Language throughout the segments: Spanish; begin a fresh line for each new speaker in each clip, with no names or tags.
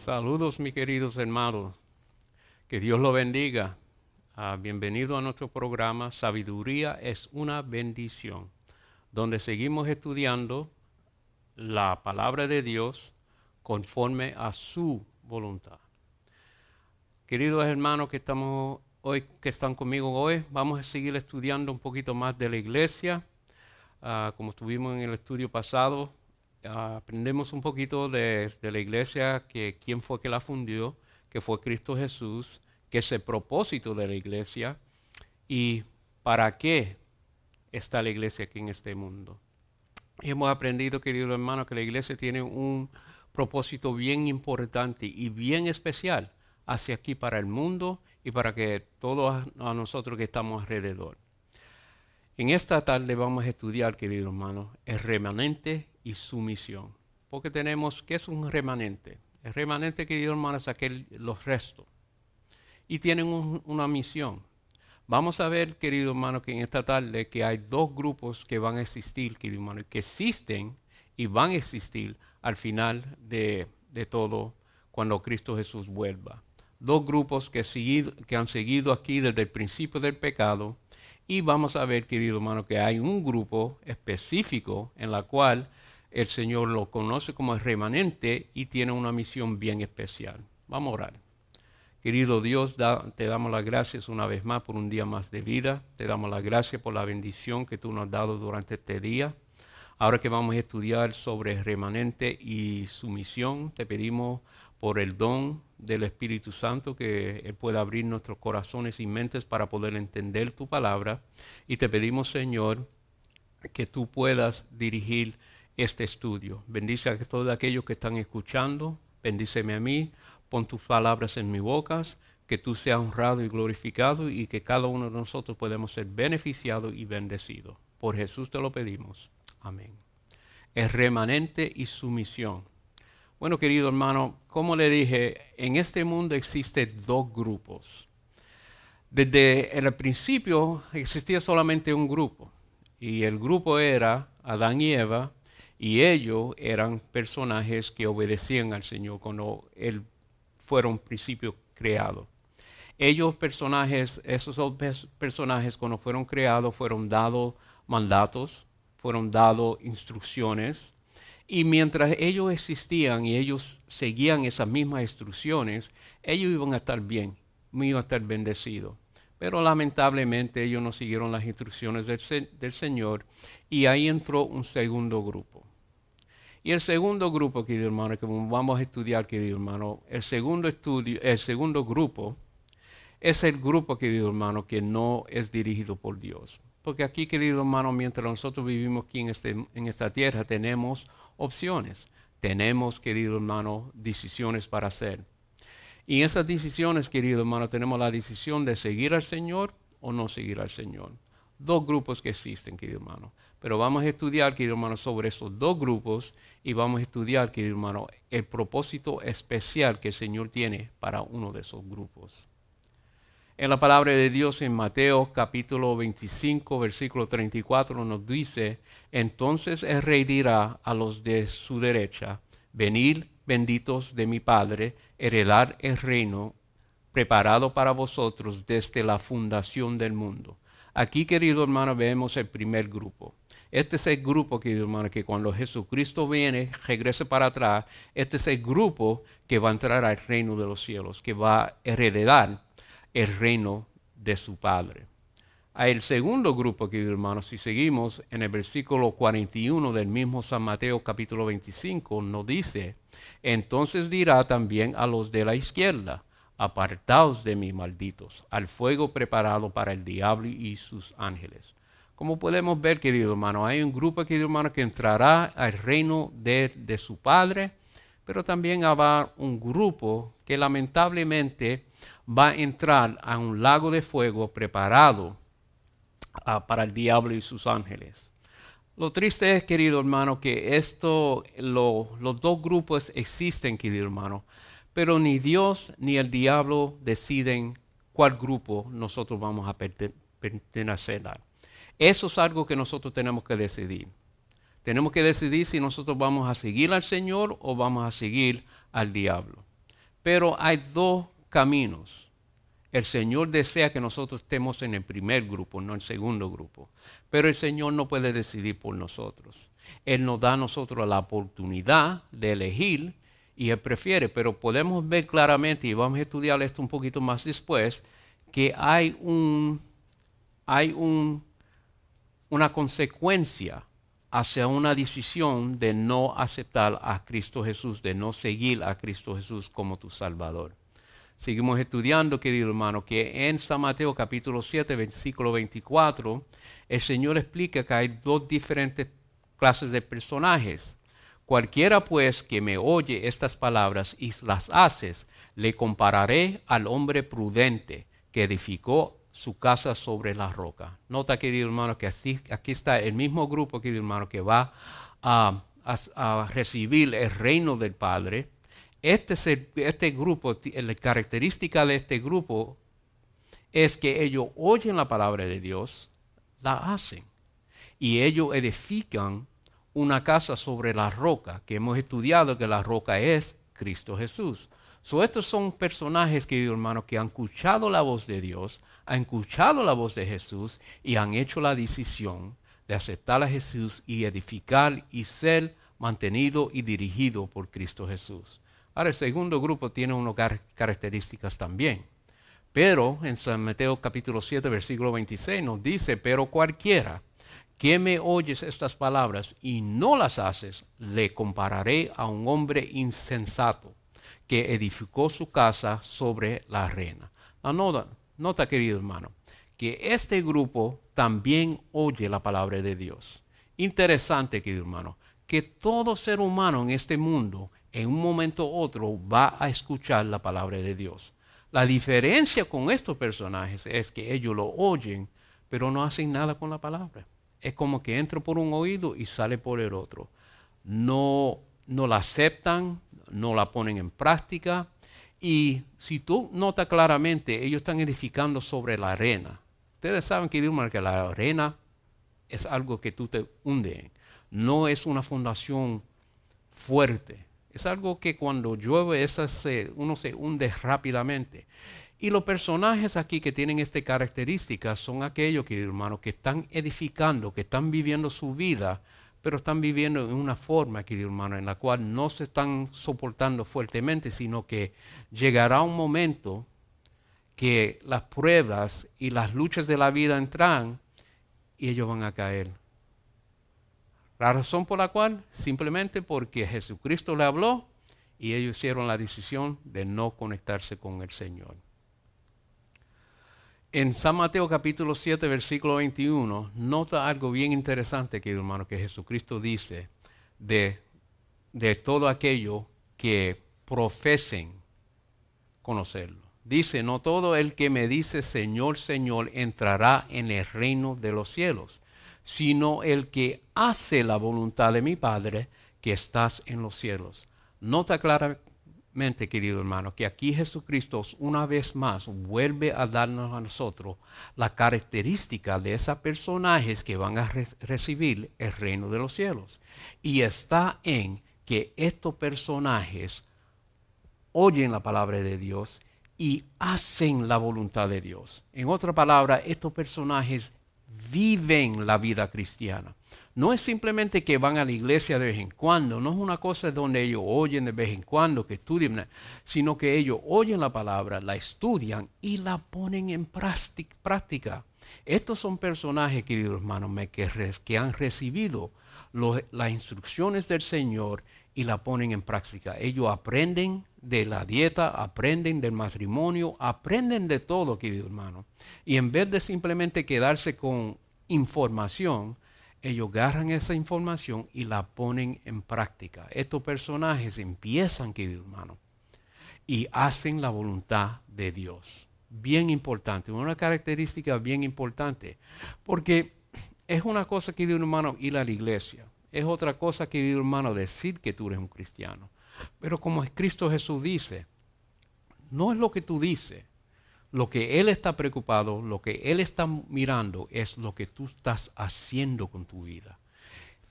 Saludos, mis queridos hermanos. Que Dios lo bendiga. Ah, bienvenido a nuestro programa Sabiduría es una bendición, donde seguimos estudiando la palabra de Dios conforme a su voluntad. Queridos hermanos que estamos hoy, que están conmigo hoy, vamos a seguir estudiando un poquito más de la iglesia. Ah, como estuvimos en el estudio pasado, aprendemos un poquito de, la iglesia, que quién fue que la fundió, que fue Cristo Jesús, que es el propósito de la iglesia y para qué está la iglesia aquí en este mundo. Hemos aprendido, queridos hermanos, que la iglesia tiene un propósito bien importante y bien especial hacia aquí para el mundo y para que todos a nosotros que estamos alrededor. En esta tarde vamos a estudiar, queridos hermanos, el remanente y su misión. Porque tenemos, que es un remanente? El remanente, querido hermano, es aquel, los restos. Y tienen una misión. Vamos a ver, querido hermano, que en esta tarde que hay dos grupos que van a existir, querido hermano, que existen y van a existir al final de, todo cuando Cristo Jesús vuelva. Dos grupos que, que han seguido aquí desde el principio del pecado y vamos a ver, querido hermano, que hay un grupo específico en la cual el Señor lo conoce como el remanente y tiene una misión bien especial. Vamos a orar. Querido Dios, te damos las gracias una vez más por un día más de vida. Te damos las gracias por la bendición que tú nos has dado durante este día. Ahora que vamos a estudiar sobre remanente y su misión, te pedimos por el don del Espíritu Santo que Él pueda abrir nuestros corazones y mentes para poder entender tu palabra. Y te pedimos, Señor, que tú puedas dirigir este estudio. Bendice a todos aquellos que están escuchando, bendíceme a mí, pon tus palabras en mis bocas, que tú seas honrado y glorificado y que cada uno de nosotros podemos ser beneficiado y bendecido, Por Jesús te lo pedimos. Amén. Es remanente y sumisión. Bueno, querido hermano, como le dije, en este mundo existen dos grupos. Desde el principio existía solamente un grupo, y el grupo era Adán y Eva, y ellos eran personajes que obedecían al Señor cuando él fueron principio creado. Ellos personajes, esos personajes cuando fueron creados fueron dados mandatos, fueron dados instrucciones. Y mientras ellos existían y ellos seguían esas mismas instrucciones, ellos iban a estar bien, iban a estar bendecidos. Pero lamentablemente ellos no siguieron las instrucciones del Señor y ahí entró un segundo grupo y el segundo grupo, querido hermano, que vamos a estudiar, querido hermano, el segundo, estudio, el segundo grupo es el grupo, querido hermano, que no es dirigido por Dios. Porque aquí, querido hermano, mientras nosotros vivimos aquí en, este, esta tierra, tenemos opciones, tenemos, querido hermano, decisiones para hacer. Y esas decisiones, querido hermano, tenemos la decisión de seguir al Señor o no seguir al Señor. Dos grupos que existen, querido hermano. Pero vamos a estudiar, querido hermano, sobre esos dos grupos y vamos a estudiar, querido hermano, el propósito especial que el Señor tiene para uno de esos grupos. En la palabra de Dios en Mateo capítulo 25, versículo 34 nos dice, entonces el rey dirá a los de su derecha, venid benditos de mi Padre, heredar el reino preparado para vosotros desde la fundación del mundo. Aquí, querido hermano, vemos el primer grupo este es el grupo, queridos hermano, que cuando Jesucristo viene, regrese para atrás, este es el grupo que va a entrar al reino de los cielos, que va a heredar el reino de su Padre. El segundo grupo, queridos hermanos, si seguimos en el versículo 41 del mismo San Mateo capítulo 25, nos dice, entonces dirá también a los de la izquierda, apartaos de mí, malditos, al fuego preparado para el diablo y sus ángeles como podemos ver, querido hermano, hay un grupo, querido hermano, que entrará al reino de, su Padre, pero también habrá un grupo que lamentablemente va a entrar a un lago de fuego preparado ah, para el diablo y sus ángeles. Lo triste es, querido hermano, que esto, los dos grupos existen, querido hermano, pero ni Dios ni el diablo deciden cuál grupo nosotros vamos a pertenecer a. Eso es algo que nosotros tenemos que decidir. Tenemos que decidir si nosotros vamos a seguir al Señor o vamos a seguir al diablo. Pero hay dos caminos. El Señor desea que nosotros estemos en el primer grupo, no en el segundo grupo. Pero el Señor no puede decidir por nosotros. Él nos da a nosotros la oportunidad de elegir y Él prefiere. Pero podemos ver claramente, y vamos a estudiar esto un poquito más después, que hay un, hay un una consecuencia hacia una decisión de no aceptar a Cristo Jesús, de no seguir a Cristo Jesús como tu Salvador. Seguimos estudiando, querido hermano, que en San Mateo capítulo 7, versículo 24, el Señor explica que hay dos diferentes clases de personajes. Cualquiera pues que me oye estas palabras y las haces, le compararé al hombre prudente que edificó su casa sobre la roca. Nota, querido hermano, que aquí está el mismo grupo, querido hermano, que va a, recibir el reino del Padre. Este, este grupo, la característica de este grupo es que ellos oyen la palabra de Dios, la hacen. Y ellos edifican una casa sobre la roca, que hemos estudiado que la roca es Cristo Jesús estos son personajes, querido hermano, que han escuchado la voz de Dios, han escuchado la voz de Jesús y han hecho la decisión de aceptar a Jesús y edificar y ser mantenido y dirigido por Cristo Jesús. Ahora, el segundo grupo tiene unas características también. Pero en San Mateo capítulo 7, versículo 26 nos dice, pero cualquiera que me oyes estas palabras y no las haces, le compararé a un hombre insensato que edificó su casa sobre la arena. Nota, nota, querido hermano, que este grupo también oye la palabra de Dios. Interesante, querido hermano, que todo ser humano en este mundo, en un momento u otro, va a escuchar la palabra de Dios. La diferencia con estos personajes es que ellos lo oyen, pero no hacen nada con la palabra. Es como que entra por un oído y sale por el otro. No no la aceptan, no la ponen en práctica. Y si tú notas claramente, ellos están edificando sobre la arena. Ustedes saben, hermanos que la arena es algo que tú te hunde No es una fundación fuerte. Es algo que cuando llueve esa se, uno se hunde rápidamente. Y los personajes aquí que tienen esta característica son aquellos, queridos hermano, que están edificando, que están viviendo su vida pero están viviendo en una forma, querido hermano, en la cual no se están soportando fuertemente, sino que llegará un momento que las pruebas y las luchas de la vida entran y ellos van a caer. La razón por la cual, simplemente porque Jesucristo le habló y ellos hicieron la decisión de no conectarse con el Señor en San Mateo capítulo 7, versículo 21, nota algo bien interesante, querido hermano, que Jesucristo dice de, de todo aquello que profesen conocerlo. Dice, no todo el que me dice Señor, Señor entrará en el reino de los cielos, sino el que hace la voluntad de mi Padre que estás en los cielos. Nota clara, mente, querido hermano, que aquí Jesucristo una vez más vuelve a darnos a nosotros la característica de esos personajes que van a recibir el reino de los cielos. Y está en que estos personajes oyen la palabra de Dios y hacen la voluntad de Dios. En otra palabra, estos personajes viven la vida cristiana no es simplemente que van a la iglesia de vez en cuando, no es una cosa donde ellos oyen de vez en cuando, que estudian, sino que ellos oyen la palabra, la estudian y la ponen en práctica. Estos son personajes, queridos hermanos, que, han recibido las instrucciones del Señor y la ponen en práctica. Ellos aprenden de la dieta, aprenden del matrimonio, aprenden de todo, queridos hermanos. Y en vez de simplemente quedarse con información, ellos agarran esa información y la ponen en práctica. Estos personajes empiezan, querido hermano, y hacen la voluntad de Dios. Bien importante, una característica bien importante, porque es una cosa, querido hermano, ir a la iglesia. Es otra cosa, querido hermano, decir que tú eres un cristiano. Pero como Cristo Jesús dice, no es lo que tú dices, lo que Él está preocupado, lo que Él está mirando es lo que tú estás haciendo con tu vida.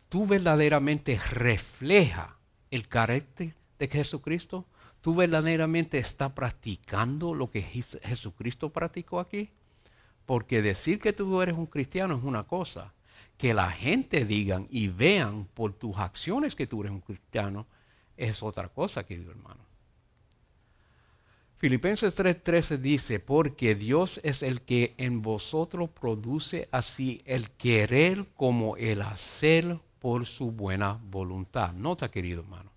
Tú verdaderamente refleja el carácter de Jesucristo. Tú verdaderamente estás practicando lo que Jesucristo practicó aquí. Porque decir que tú eres un cristiano es una cosa. Que la gente digan y vean por tus acciones que tú eres un cristiano es otra cosa, querido hermano. Filipenses 3:13 dice, porque Dios es el que en vosotros produce así el querer como el hacer por su buena voluntad. Nota, querido hermano,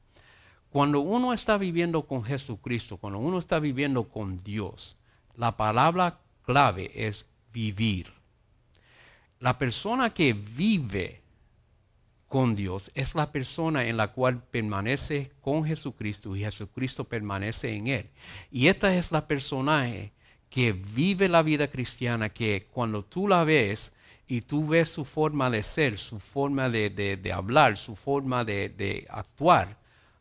cuando uno está viviendo con Jesucristo, cuando uno está viviendo con Dios, la palabra clave es vivir. La persona que vive con Dios es la persona en la cual permanece con Jesucristo y Jesucristo permanece en él. Y esta es la personaje que vive la vida cristiana, que cuando tú la ves y tú ves su forma de ser, su forma de, hablar, su forma de, de, actuar,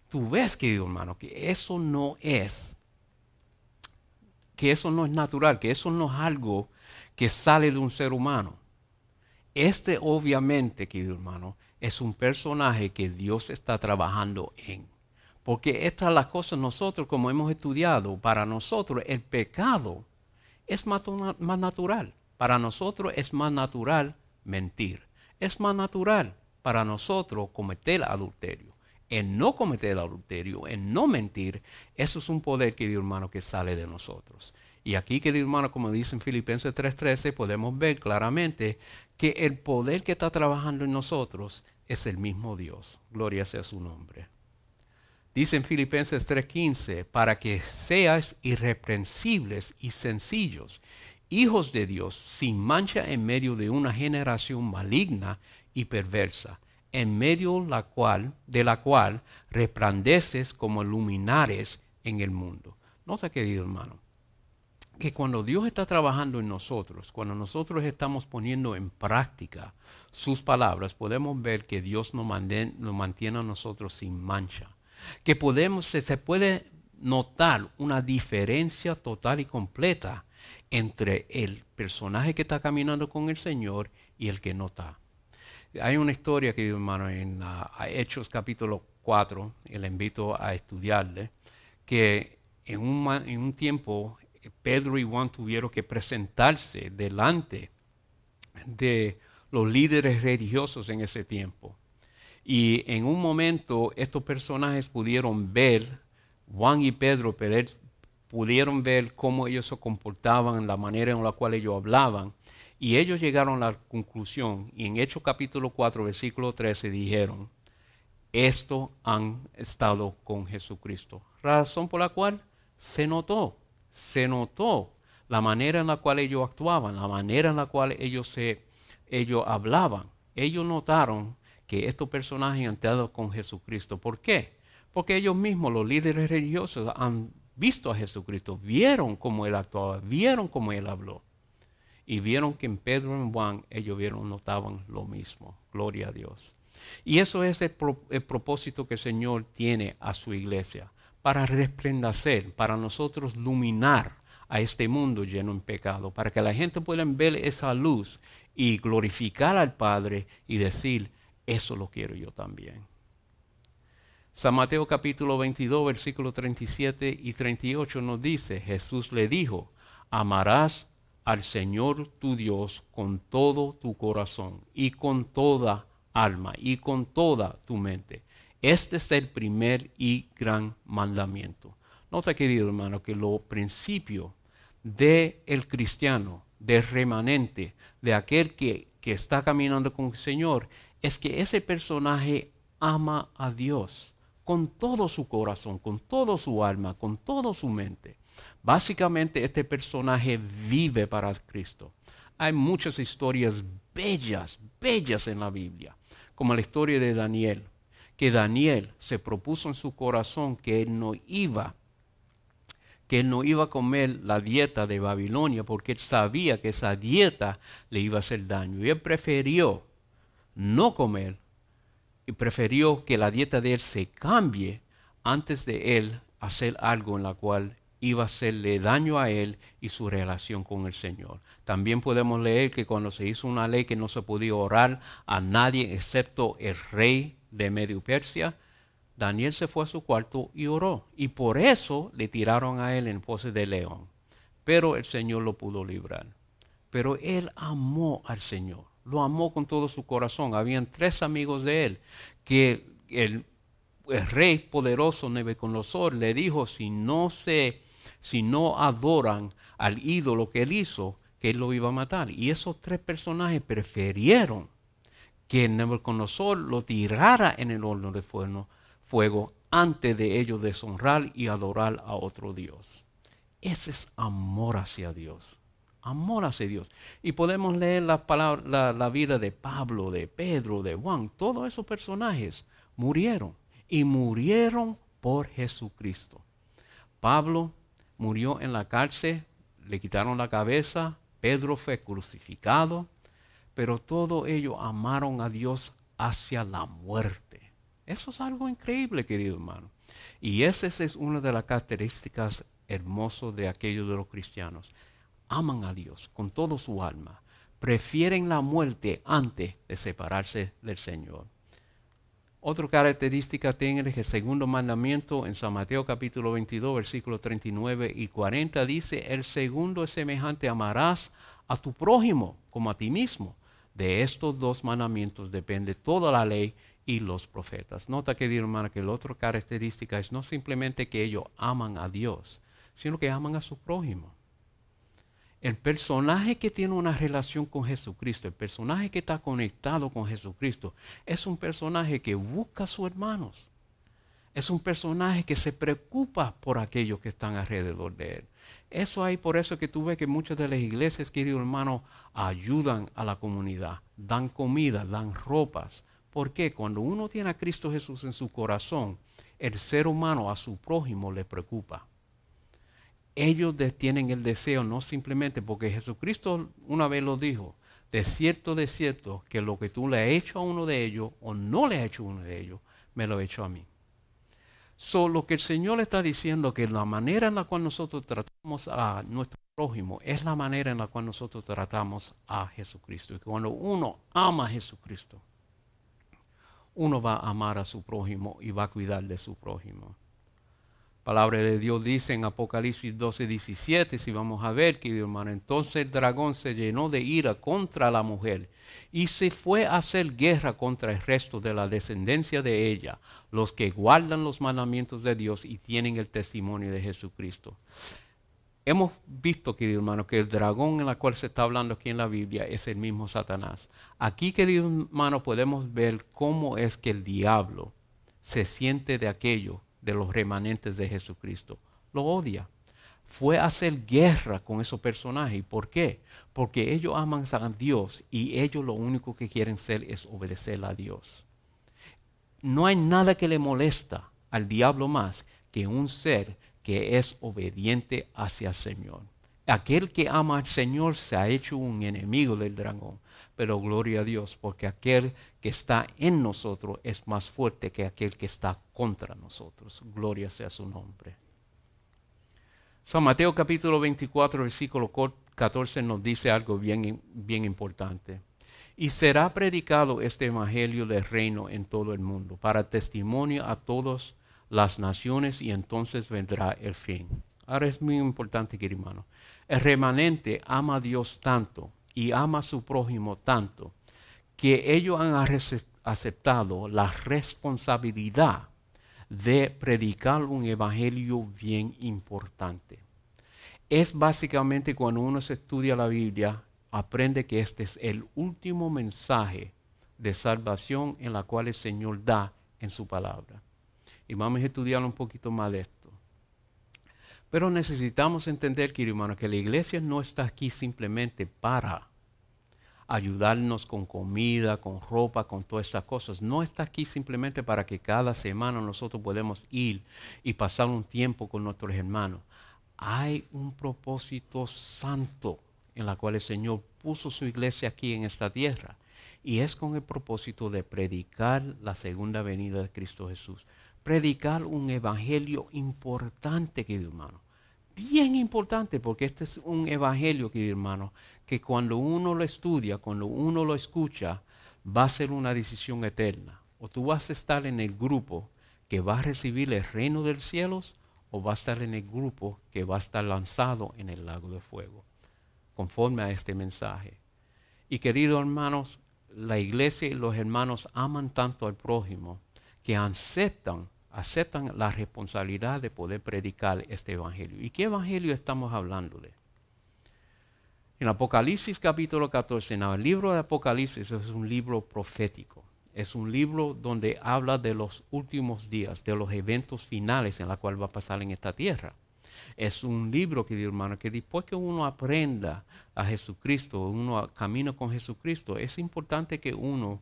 tú ves, querido hermano, que eso no es, que eso no es natural, que eso no es algo que sale de un ser humano. Este obviamente, querido hermano, es un personaje que Dios está trabajando en. Porque estas las cosas nosotros, como hemos estudiado, para nosotros el pecado es más, más natural. Para nosotros es más natural mentir. Es más natural para nosotros cometer adulterio. En no cometer adulterio, en no mentir, eso es un poder, querido hermano, que sale de nosotros. Y aquí, querido hermano, como dice en Filipenses 3:13, podemos ver claramente que el poder que está trabajando en nosotros es el mismo Dios. Gloria sea su nombre. Dice en Filipenses 3:15, para que seas irreprensibles y sencillos, hijos de Dios, sin mancha en medio de una generación maligna y perversa, en medio la cual, de la cual resplandeces como luminares en el mundo. ¿No ha querido hermano, que cuando Dios está trabajando en nosotros, cuando nosotros estamos poniendo en práctica sus palabras, podemos ver que Dios nos, mantiene a nosotros sin mancha. Que podemos, se, puede notar una diferencia total y completa entre el personaje que está caminando con el Señor y el que no está. Hay una historia que, hermano, en ah, Hechos capítulo 4, le invito a estudiarle, que en un, en un tiempo Pedro y Juan tuvieron que presentarse delante de los líderes religiosos en ese tiempo. Y en un momento estos personajes pudieron ver, Juan y Pedro pudieron ver cómo ellos se comportaban, la manera en la cual ellos hablaban. Y ellos llegaron a la conclusión, y en Hechos capítulo 4, versículo 13, dijeron, esto han estado con Jesucristo. Razón por la cual se notó se notó la manera en la cual ellos actuaban, la manera en la cual ellos, ellos hablaban. Ellos notaron que estos personajes han estado con Jesucristo. ¿Por qué? Porque ellos mismos, los líderes religiosos, han visto a Jesucristo, vieron cómo él actuaba, vieron cómo él habló. Y vieron que en Pedro y en Juan ellos vieron, notaban lo mismo. Gloria a Dios. Y eso es el propósito que el Señor tiene a su iglesia para resplandecer, para nosotros iluminar a este mundo lleno de pecado, para que la gente pueda ver esa luz y glorificar al Padre y decir, eso lo quiero yo también. San Mateo capítulo 22, versículos 37 y 38 nos dice, Jesús le dijo, amarás al Señor tu Dios con todo tu corazón y con toda alma y con toda tu mente este es el primer y gran mandamiento. Nota, querido hermano, que lo principio de el cristiano, de remanente, de aquel que, que está caminando con el Señor, es que ese personaje ama a Dios con todo su corazón, con todo su alma, con toda su mente. Básicamente este personaje vive para Cristo. Hay muchas historias bellas, bellas en la Biblia, como la historia de Daniel, que Daniel se propuso en su corazón que él no iba, que él no iba a comer la dieta de Babilonia porque él sabía que esa dieta le iba a hacer daño. Y él prefirió no comer y prefirió que la dieta de él se cambie antes de él hacer algo en la cual iba a hacerle daño a él y su relación con el Señor. También podemos leer que cuando se hizo una ley que no se podía orar a nadie excepto el rey de Medio Persia, Daniel se fue a su cuarto y oró. Y por eso le tiraron a él en pose de león. Pero el Señor lo pudo librar. Pero él amó al Señor. Lo amó con todo su corazón. Habían tres amigos de él que el, rey poderoso Nebuchadnezzar le dijo, si no, se, si no adoran al ídolo que él hizo, que él lo iba a matar. Y esos tres personajes prefirieron que Nebuchadnezzar lo tirara en el horno de fuego, fuego antes de ellos deshonrar y adorar a otro Dios. Ese es amor hacia Dios. Amor hacia Dios. Y podemos leer la vida de Pablo, de Pedro, de Juan. Todos esos personajes murieron. Y murieron por Jesucristo. Pablo murió en la cárcel, le quitaron la cabeza, Pedro fue crucificado, pero todo ello amaron a Dios hacia la muerte. Eso es algo increíble, querido hermano. Y esa es una de las características hermosas de aquellos de los cristianos. Aman a Dios con todo su alma. Prefieren la muerte antes de separarse del Señor. Otra característica tiene el segundo mandamiento en San Mateo capítulo 22, versículos 39 y 40 dice, el segundo es semejante, amarás a tu prójimo como a ti mismo. De estos dos mandamientos depende toda la ley y los profetas. Nota, que hermana, que la otra característica es no simplemente que ellos aman a Dios, sino que aman a su prójimo. El personaje que tiene una relación con Jesucristo, el personaje que está conectado con Jesucristo, es un personaje que busca a sus hermanos. Es un personaje que se preocupa por aquellos que están alrededor de él. Eso hay por eso que tú ves que muchas de las iglesias, querido hermano, ayudan a la comunidad, dan comida, dan ropas. Porque cuando uno tiene a Cristo Jesús en su corazón, el ser humano a su prójimo le preocupa. Ellos tienen el deseo, no simplemente porque Jesucristo una vez lo dijo, de cierto, de cierto, que lo que tú le has hecho a uno de ellos o no le has hecho a uno de ellos, me lo he hecho a mí. Solo que el Señor está diciendo que la manera en la cual nosotros tratamos a nuestro prójimo es la manera en la cual nosotros tratamos a Jesucristo. Y cuando uno ama a Jesucristo, uno va a amar a su prójimo y va a cuidar de su prójimo palabra de Dios dice en Apocalipsis 12, 17, si vamos a ver, querido hermano, entonces el dragón se llenó de ira contra la mujer y se fue a hacer guerra contra el resto de la descendencia de ella, los que guardan los mandamientos de Dios y tienen el testimonio de Jesucristo. Hemos visto, querido hermano, que el dragón en el cual se está hablando aquí en la Biblia es el mismo Satanás. Aquí, querido hermano, podemos ver cómo es que el diablo se siente de aquello de los remanentes de Jesucristo. Lo odia. Fue a hacer guerra con esos personajes. ¿Por qué? Porque ellos aman a Dios y ellos lo único que quieren ser es obedecer a Dios. No hay nada que le molesta al diablo más que un ser que es obediente hacia el Señor. Aquel que ama al Señor se ha hecho un enemigo del dragón. Pero gloria a Dios, porque aquel que está en nosotros es más fuerte que aquel que está contra nosotros. Gloria sea su nombre. San Mateo capítulo 24, versículo 14 nos dice algo bien, bien importante. Y será predicado este evangelio del reino en todo el mundo, para testimonio a todas las naciones, y entonces vendrá el fin. Ahora es muy importante, querido hermano remanente ama a Dios tanto y ama a su prójimo tanto que ellos han aceptado la responsabilidad de predicar un evangelio bien importante. Es básicamente cuando uno se estudia la Biblia, aprende que este es el último mensaje de salvación en la cual el Señor da en su palabra. Y vamos a estudiar un poquito más de esto. Pero necesitamos entender, querido hermano, que la iglesia no está aquí simplemente para ayudarnos con comida, con ropa, con todas estas cosas. No está aquí simplemente para que cada semana nosotros podamos ir y pasar un tiempo con nuestros hermanos. Hay un propósito santo en la cual el Señor puso su iglesia aquí en esta tierra. Y es con el propósito de predicar la segunda venida de Cristo Jesús predicar un evangelio importante, querido hermano. Bien importante, porque este es un evangelio, querido hermano, que cuando uno lo estudia, cuando uno lo escucha, va a ser una decisión eterna. O tú vas a estar en el grupo que va a recibir el reino los cielos, o vas a estar en el grupo que va a estar lanzado en el lago de fuego, conforme a este mensaje. Y queridos hermanos, la iglesia y los hermanos aman tanto al prójimo que aceptan aceptan la responsabilidad de poder predicar este evangelio. ¿Y qué evangelio estamos hablando de? En Apocalipsis capítulo 14, el libro de Apocalipsis es un libro profético. Es un libro donde habla de los últimos días, de los eventos finales en la cual va a pasar en esta tierra. Es un libro, querido hermano, que después que uno aprenda a Jesucristo, uno camina con Jesucristo, es importante que uno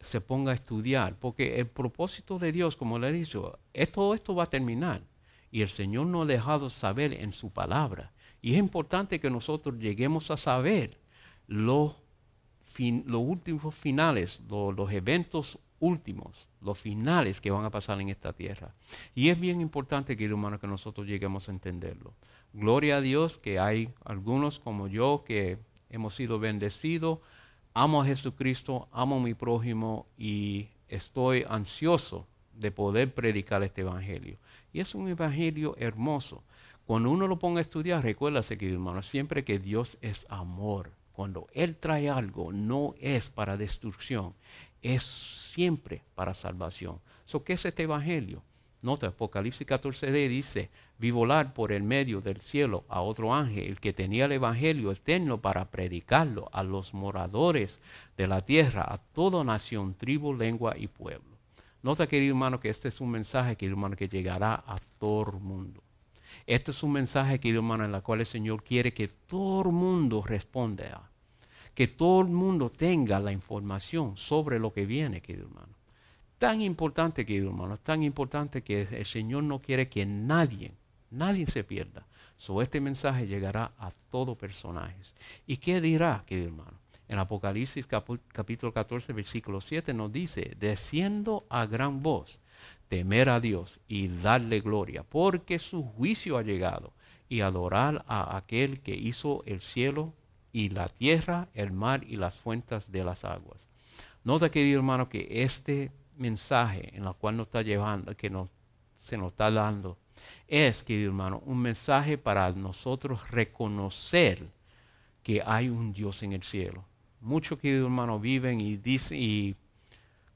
se ponga a estudiar, porque el propósito de Dios, como le he dicho, todo esto va a terminar. Y el Señor nos ha dejado saber en su palabra. Y es importante que nosotros lleguemos a saber los, últimos finales, los, los eventos últimos, los finales que van a pasar en esta tierra. Y es bien importante, querido hermano, que nosotros lleguemos a entenderlo. Gloria a Dios que hay algunos como yo que hemos sido bendecidos amo a Jesucristo, amo a mi prójimo y estoy ansioso de poder predicar este evangelio. Y es un evangelio hermoso. Cuando uno lo ponga a estudiar, recuérdase, que hermano, siempre que Dios es amor, cuando Él trae algo, no es para destrucción, es siempre para salvación. ¿Qué es este evangelio? Nota, Apocalipsis 14 dice, vi volar por el medio del cielo a otro ángel, el que tenía el Evangelio eterno para predicarlo a los moradores de la tierra, a toda nación, tribu, lengua y pueblo. Nota, querido hermano, que este es un mensaje, querido hermano, que llegará a todo el mundo. Este es un mensaje, querido hermano, en el cual el Señor quiere que todo el mundo responda, que todo el mundo tenga la información sobre lo que viene, querido hermano tan importante, querido hermano, tan importante que el Señor no quiere que nadie, nadie se pierda. So, este mensaje llegará a todo personajes. ¿Y qué dirá, querido hermano? En Apocalipsis capítulo 14, versículo 7 nos dice, desciendo a gran voz, temer a Dios y darle gloria, porque su juicio ha llegado, y adorar a aquel que hizo el cielo y la tierra, el mar y las fuentes de las aguas. Nota, querido hermano, que este mensaje en la cual nos está llevando, que se nos está dando, es, querido hermano, un mensaje para nosotros reconocer que hay un Dios en el cielo. Muchos, querido hermano, viven y dicen y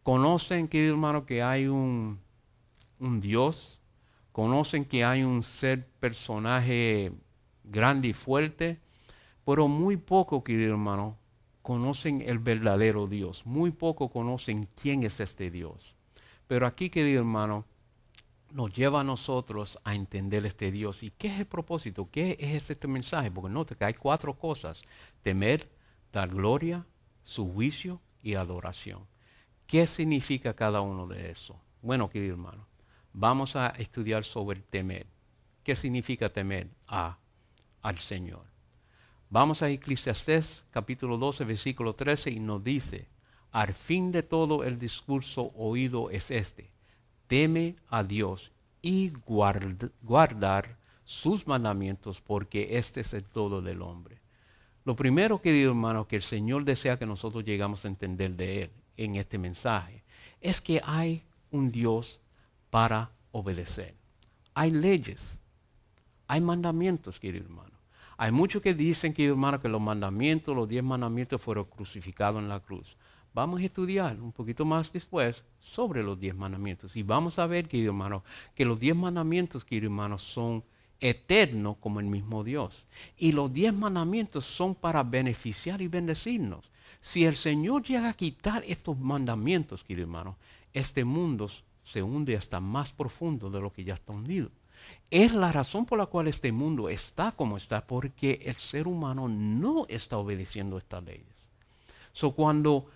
conocen, querido hermano, que hay un, un Dios, conocen que hay un ser personaje grande y fuerte, pero muy poco, querido hermano, conocen el verdadero Dios, muy poco conocen quién es este Dios. Pero aquí, querido hermano, nos lleva a nosotros a entender este Dios. ¿Y qué es el propósito? ¿Qué es este mensaje? Porque nota que hay cuatro cosas. Temer, dar gloria, su juicio y adoración. ¿Qué significa cada uno de eso? Bueno, querido hermano, vamos a estudiar sobre temer. ¿Qué significa temer a, al Señor? Vamos a Eclesiastés capítulo 12, versículo 13 y nos dice, al fin de todo el discurso oído es este, teme a Dios y guardar sus mandamientos porque este es el todo del hombre. Lo primero, querido hermano, que el Señor desea que nosotros llegamos a entender de Él en este mensaje, es que hay un Dios para obedecer. Hay leyes, hay mandamientos, querido hermano. Hay muchos que dicen, que hermano, que los mandamientos, los diez mandamientos fueron crucificados en la cruz. Vamos a estudiar un poquito más después sobre los diez mandamientos y vamos a ver, querido hermano, que los diez mandamientos, querido hermano, son eternos como el mismo Dios. Y los diez mandamientos son para beneficiar y bendecirnos. Si el Señor llega a quitar estos mandamientos, querido hermano, este mundo se hunde hasta más profundo de lo que ya está hundido. Es la razón por la cual este mundo está como está, porque el ser humano no está obedeciendo estas leyes. So, cuando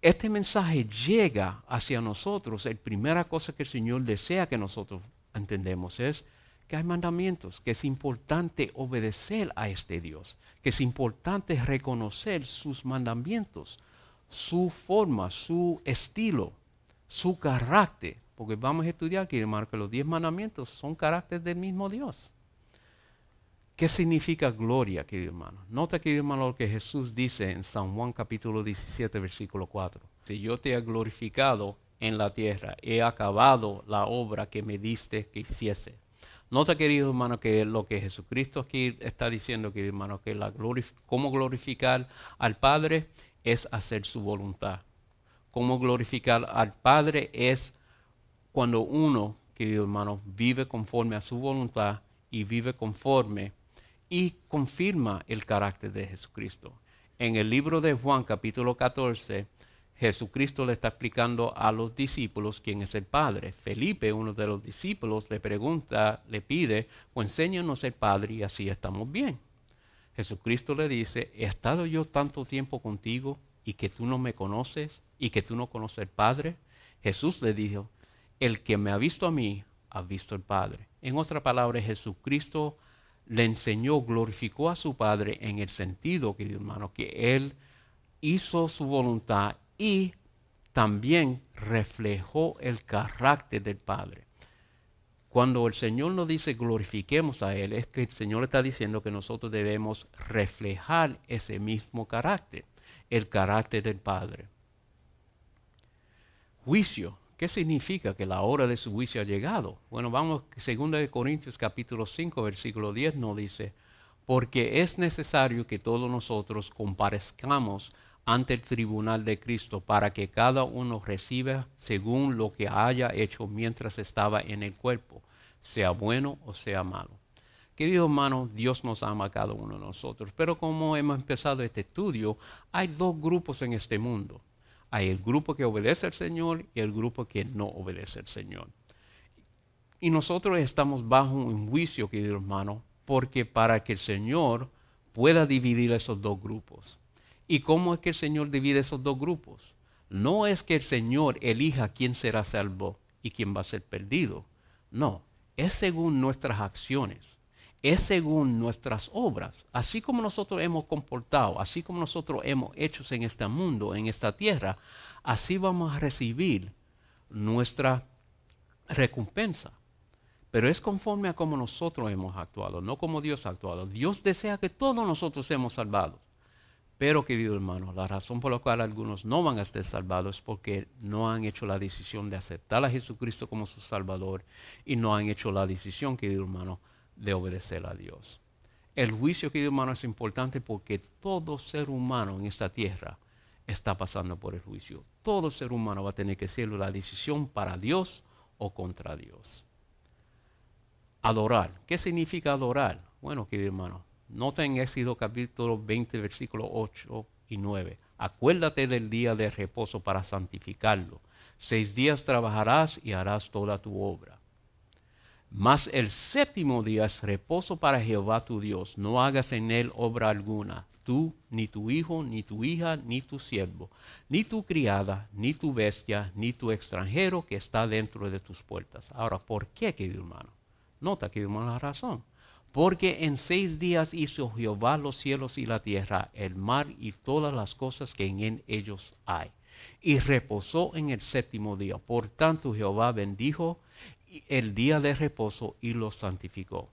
este mensaje llega hacia nosotros, la primera cosa que el Señor desea que nosotros entendemos es que hay mandamientos, que es importante obedecer a este Dios, que es importante reconocer sus mandamientos, su forma, su estilo, su carácter, porque vamos a estudiar que, hermano, que los diez mandamientos son carácter del mismo Dios. ¿Qué significa gloria, querido hermano? Nota, querido hermano, lo que Jesús dice en San Juan capítulo 17, versículo 4. Si yo te he glorificado en la tierra, he acabado la obra que me diste que hiciese. Nota, querido hermano, que lo que Jesucristo aquí está diciendo, querido hermano, que la cómo glorificar al Padre es hacer su voluntad. Cómo glorificar al Padre es cuando uno, querido hermano, vive conforme a su voluntad y vive conforme y confirma el carácter de Jesucristo. En el libro de Juan capítulo 14, Jesucristo le está explicando a los discípulos quién es el Padre. Felipe, uno de los discípulos, le pregunta, le pide, o enséñanos el Padre y así estamos bien. Jesucristo le dice, he estado yo tanto tiempo contigo y que tú no me conoces y que tú no conoces el Padre. Jesús le dijo, el que me ha visto a mí, ha visto al Padre. En otra palabra, Jesucristo le enseñó, glorificó a su Padre en el sentido, querido hermano, que Él hizo su voluntad y también reflejó el carácter del Padre. Cuando el Señor nos dice glorifiquemos a Él, es que el Señor está diciendo que nosotros debemos reflejar ese mismo carácter, el carácter del Padre. Juicio. ¿Qué significa que la hora de su juicio ha llegado? Bueno, vamos, 2 Corintios capítulo 5, versículo 10 nos dice, porque es necesario que todos nosotros comparezcamos ante el tribunal de Cristo para que cada uno reciba según lo que haya hecho mientras estaba en el cuerpo, sea bueno o sea malo. Queridos hermanos, Dios nos ama a cada uno de nosotros, pero como hemos empezado este estudio, hay dos grupos en este mundo. Hay el grupo que obedece al Señor y el grupo que no obedece al Señor. Y nosotros estamos bajo un juicio, querido hermano, porque para que el Señor pueda dividir esos dos grupos. ¿Y cómo es que el Señor divide esos dos grupos? No es que el Señor elija quién será salvo y quién va a ser perdido. No, es según nuestras acciones es según nuestras obras. Así como nosotros hemos comportado, así como nosotros hemos hecho en este mundo, en esta tierra, así vamos a recibir nuestra recompensa. Pero es conforme a cómo nosotros hemos actuado, no como Dios ha actuado. Dios desea que todos nosotros seamos salvados. Pero, querido hermano, la razón por la cual algunos no van a estar salvados es porque no han hecho la decisión de aceptar a Jesucristo como su Salvador y no han hecho la decisión, querido hermano, de obedecer a Dios. El juicio, querido hermano, es importante porque todo ser humano en esta tierra está pasando por el juicio. Todo ser humano va a tener que hacer la decisión para Dios o contra Dios. Adorar. ¿Qué significa adorar? Bueno, querido hermano, nota en Éxodo capítulo 20, versículos 8 y 9. Acuérdate del día de reposo para santificarlo. Seis días trabajarás y harás toda tu obra. Mas el séptimo día es reposo para Jehová tu Dios. No hagas en él obra alguna, tú, ni tu hijo, ni tu hija, ni tu siervo, ni tu criada, ni tu bestia, ni tu extranjero que está dentro de tus puertas. Ahora, ¿por qué, querido hermano? Nota, querido hermano, la razón. Porque en seis días hizo Jehová los cielos y la tierra, el mar y todas las cosas que en ellos hay. Y reposó en el séptimo día. Por tanto, Jehová bendijo el día de reposo y lo santificó.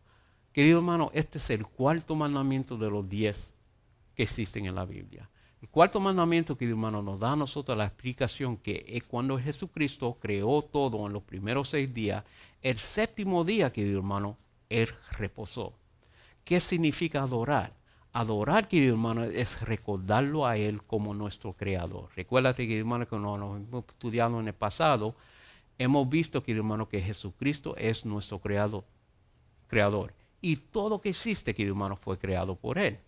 Querido hermano, este es el cuarto mandamiento de los diez que existen en la Biblia. El cuarto mandamiento, querido hermano, nos da a nosotros la explicación que es cuando Jesucristo creó todo en los primeros seis días, el séptimo día, querido hermano, Él reposó. ¿Qué significa adorar? Adorar, querido hermano, es recordarlo a Él como nuestro creador. Recuérdate, querido hermano, que nos hemos estudiado en el pasado, Hemos visto, querido hermano, que Jesucristo es nuestro creador, creador. Y todo que existe, querido hermano, fue creado por Él.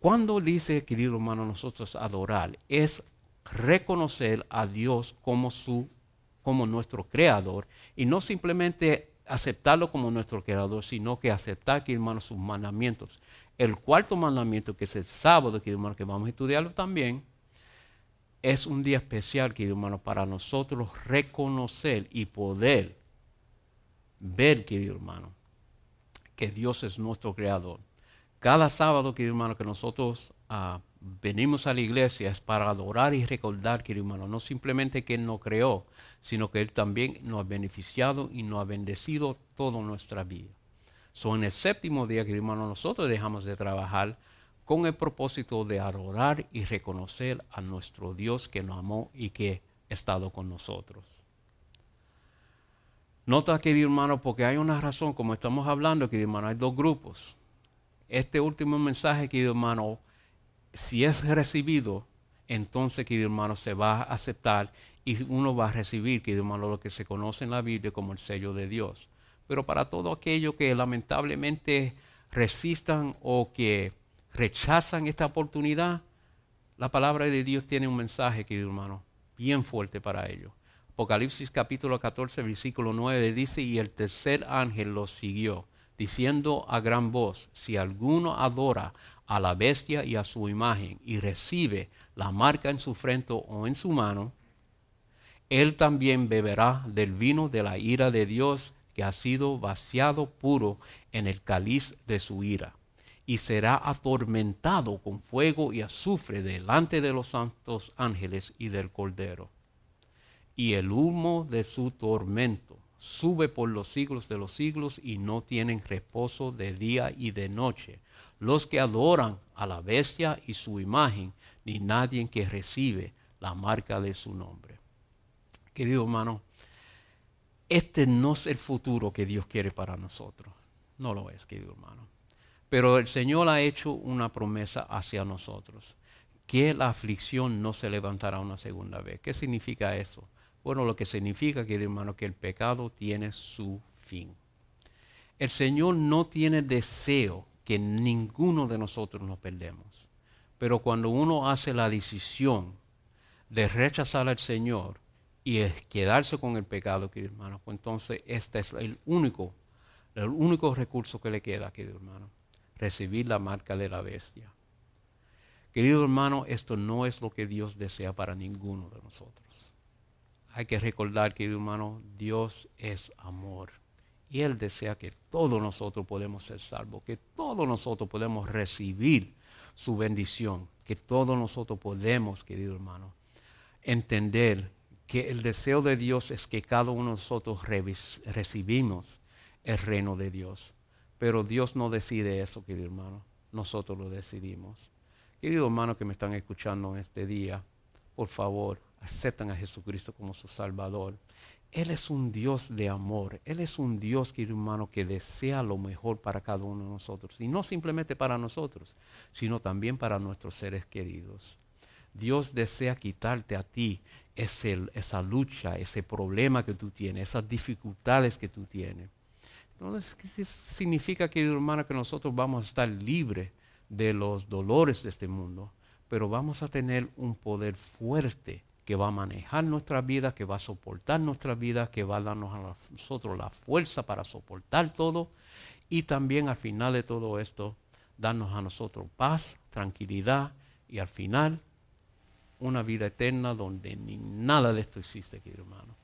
Cuando dice, querido hermano, nosotros adorar, es reconocer a Dios como, su, como nuestro creador y no simplemente aceptarlo como nuestro creador, sino que aceptar, que hermano, sus mandamientos. El cuarto mandamiento, que es el sábado, querido hermano, que vamos a estudiarlo también, es un día especial, querido hermano, para nosotros reconocer y poder ver, querido hermano, que Dios es nuestro creador. Cada sábado, querido hermano, que nosotros ah, venimos a la iglesia es para adorar y recordar, querido hermano, no simplemente que Él nos creó, sino que Él también nos ha beneficiado y nos ha bendecido toda nuestra vida. Son en el séptimo día, querido hermano, nosotros dejamos de trabajar con el propósito de adorar y reconocer a nuestro Dios que nos amó y que ha estado con nosotros. Nota, querido hermano, porque hay una razón, como estamos hablando, querido hermano, hay dos grupos. Este último mensaje, querido hermano, si es recibido, entonces, querido hermano, se va a aceptar y uno va a recibir, querido hermano, lo que se conoce en la Biblia como el sello de Dios. Pero para todo aquello que lamentablemente resistan o que rechazan esta oportunidad, la palabra de Dios tiene un mensaje, querido hermano, bien fuerte para ellos. Apocalipsis capítulo 14, versículo 9 dice, y el tercer ángel los siguió, diciendo a gran voz, si alguno adora a la bestia y a su imagen y recibe la marca en su frente o en su mano, él también beberá del vino de la ira de Dios que ha sido vaciado puro en el cáliz de su ira y será atormentado con fuego y azufre delante de los santos ángeles y del Cordero. Y el humo de su tormento sube por los siglos de los siglos y no tienen reposo de día y de noche. Los que adoran a la bestia y su imagen, ni nadie que recibe la marca de su nombre. Querido hermano, este no es el futuro que Dios quiere para nosotros. No lo es, querido hermano. Pero el Señor ha hecho una promesa hacia nosotros, que la aflicción no se levantará una segunda vez. ¿Qué significa eso? Bueno, lo que significa, querido hermano, que el pecado tiene su fin. El Señor no tiene deseo que ninguno de nosotros nos perdemos. Pero cuando uno hace la decisión de rechazar al Señor y quedarse con el pecado, querido hermano, pues entonces este es el único, el único recurso que le queda, querido hermano recibir la marca de la bestia. Querido hermano, esto no es lo que Dios desea para ninguno de nosotros. Hay que recordar, querido hermano, Dios es amor. Y Él desea que todos nosotros podemos ser salvos, que todos nosotros podemos recibir su bendición, que todos nosotros podemos, querido hermano, entender que el deseo de Dios es que cada uno de nosotros recibimos el reino de Dios. Pero Dios no decide eso, querido hermano. Nosotros lo decidimos. Querido hermano que me están escuchando en este día, por favor, aceptan a Jesucristo como su Salvador. Él es un Dios de amor. Él es un Dios, querido hermano, que desea lo mejor para cada uno de nosotros. Y no simplemente para nosotros, sino también para nuestros seres queridos. Dios desea quitarte a ti esa lucha, ese problema que tú tienes, esas dificultades que tú tienes. ¿qué significa que, hermano, que nosotros vamos a estar libres de los dolores de este mundo? Pero vamos a tener un poder fuerte que va a manejar nuestra vida, que va a soportar nuestra vida, que va a darnos a nosotros la fuerza para soportar todo y también al final de todo esto, darnos a nosotros paz, tranquilidad y al final una vida eterna donde ni nada de esto existe, querido hermano.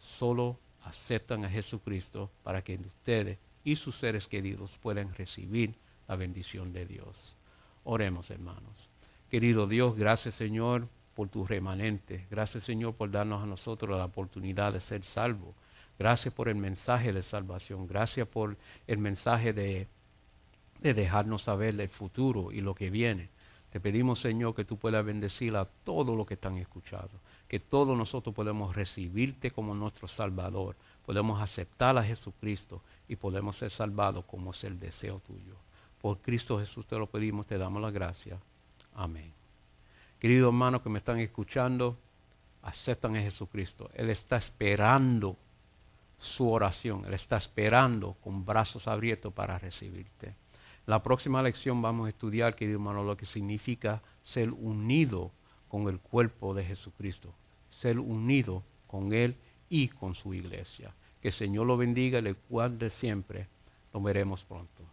Solo aceptan a Jesucristo para que ustedes y sus seres queridos puedan recibir la bendición de Dios. Oremos, hermanos. Querido Dios, gracias Señor por tu remanente. Gracias Señor por darnos a nosotros la oportunidad de ser salvos. Gracias por el mensaje de salvación. Gracias por el mensaje de, dejarnos saber el futuro y lo que viene. Te pedimos, Señor, que tú puedas bendecir a todos los que están escuchando que todos nosotros podemos recibirte como nuestro Salvador, podemos aceptar a Jesucristo y podemos ser salvados como es el deseo tuyo. Por Cristo Jesús te lo pedimos, te damos la gracia. Amén. Queridos hermanos que me están escuchando, aceptan a Jesucristo. Él está esperando su oración, Él está esperando con brazos abiertos para recibirte. La próxima lección vamos a estudiar, querido hermano, lo que significa ser unido con el cuerpo de Jesucristo ser unido con Él y con su iglesia. Que el Señor lo bendiga el cual de siempre. lo veremos pronto.